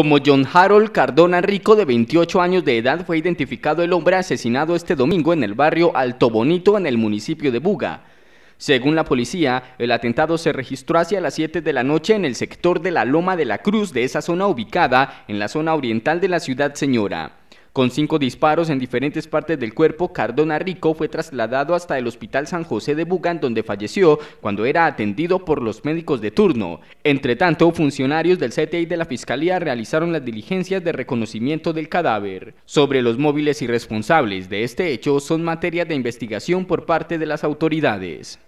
Como John Harold Cardona Rico, de 28 años de edad, fue identificado el hombre asesinado este domingo en el barrio Alto Bonito, en el municipio de Buga. Según la policía, el atentado se registró hacia las 7 de la noche en el sector de la Loma de la Cruz de esa zona ubicada en la zona oriental de la ciudad señora. Con cinco disparos en diferentes partes del cuerpo, Cardona Rico fue trasladado hasta el Hospital San José de Bugan, donde falleció cuando era atendido por los médicos de turno. Entre tanto, funcionarios del CTI de la Fiscalía realizaron las diligencias de reconocimiento del cadáver. Sobre los móviles y responsables de este hecho son materia de investigación por parte de las autoridades.